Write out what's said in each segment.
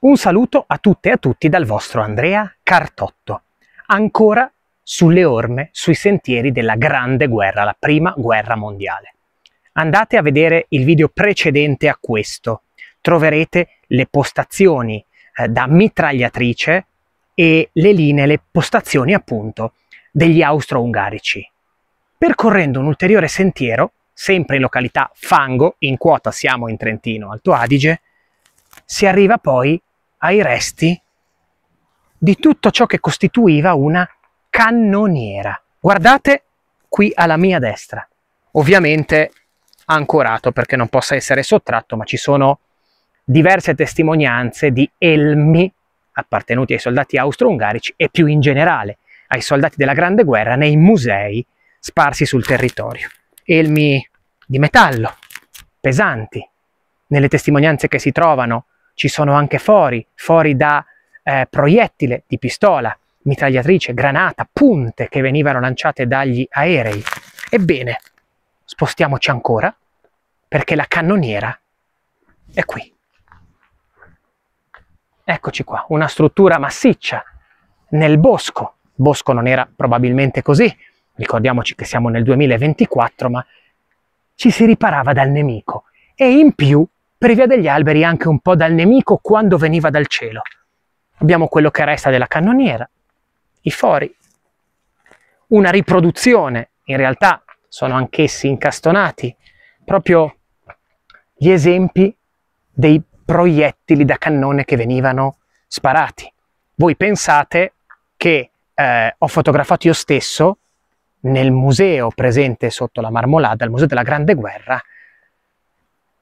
Un saluto a tutte e a tutti dal vostro Andrea Cartotto. Ancora sulle orme, sui sentieri della Grande Guerra, la Prima Guerra Mondiale. Andate a vedere il video precedente a questo. Troverete le postazioni eh, da mitragliatrice e le linee, le postazioni appunto degli austro-ungarici. Percorrendo un ulteriore sentiero, sempre in località Fango, in quota siamo in Trentino Alto Adige, si arriva poi ai resti di tutto ciò che costituiva una cannoniera. Guardate qui alla mia destra, ovviamente ancorato perché non possa essere sottratto, ma ci sono diverse testimonianze di elmi appartenuti ai soldati austro-ungarici e più in generale ai soldati della Grande Guerra nei musei sparsi sul territorio. Elmi di metallo, pesanti, nelle testimonianze che si trovano ci sono anche fori, fori da eh, proiettile di pistola, mitragliatrice, granata, punte che venivano lanciate dagli aerei. Ebbene, spostiamoci ancora perché la cannoniera è qui. Eccoci qua, una struttura massiccia nel bosco. Il bosco non era probabilmente così, ricordiamoci che siamo nel 2024, ma ci si riparava dal nemico e in più per via degli alberi anche un po' dal nemico quando veniva dal cielo. Abbiamo quello che resta della cannoniera, i fori, una riproduzione, in realtà sono anch'essi incastonati, proprio gli esempi dei proiettili da cannone che venivano sparati. Voi pensate che eh, ho fotografato io stesso nel museo presente sotto la Marmolada, il museo della Grande Guerra,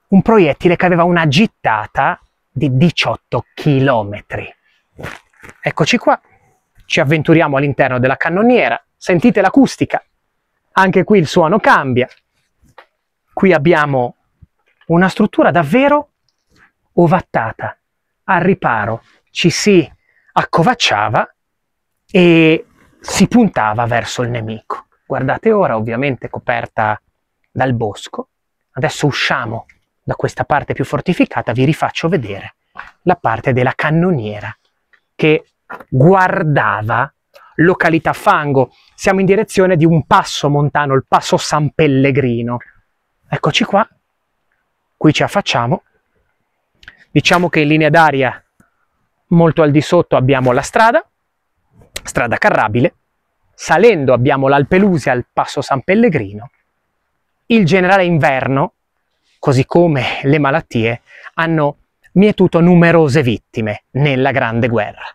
un proiettile che aveva una gittata di 18 chilometri. Eccoci qua, ci avventuriamo all'interno della cannoniera, sentite l'acustica, anche qui il suono cambia. Qui abbiamo una struttura davvero ovattata, al riparo, ci si accovacciava e si puntava verso il nemico. Guardate ora, ovviamente coperta dal bosco, adesso usciamo da questa parte più fortificata vi rifaccio vedere la parte della cannoniera che guardava località Fango. Siamo in direzione di un passo montano, il passo San Pellegrino. Eccoci qua, qui ci affacciamo. Diciamo che in linea d'aria molto al di sotto abbiamo la strada, strada carrabile. Salendo abbiamo l'Alpelusia al passo San Pellegrino. Il generale inverno così come le malattie, hanno mietuto numerose vittime nella Grande Guerra.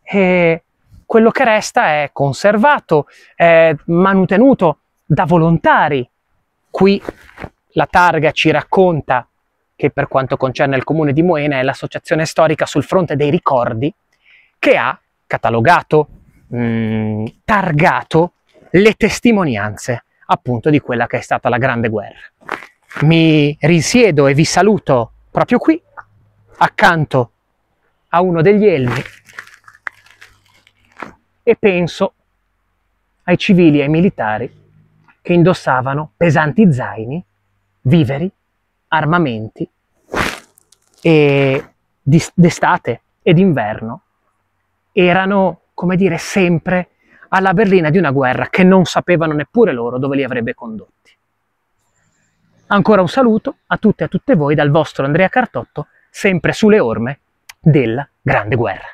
E quello che resta è conservato, è mantenuto da volontari. Qui la targa ci racconta che per quanto concerne il comune di Moena è l'associazione storica sul fronte dei ricordi che ha catalogato, mh, mm, targato le testimonianze appunto di quella che è stata la Grande Guerra mi risiedo e vi saluto proprio qui, accanto a uno degli elmi, e penso ai civili e ai militari che indossavano pesanti zaini, viveri, armamenti e d'estate e d'inverno erano, come dire, sempre alla berlina di una guerra che non sapevano neppure loro dove li avrebbe condotti. Ancora un saluto a tutte e a tutte voi dal vostro Andrea Cartotto, sempre sulle orme della Grande Guerra.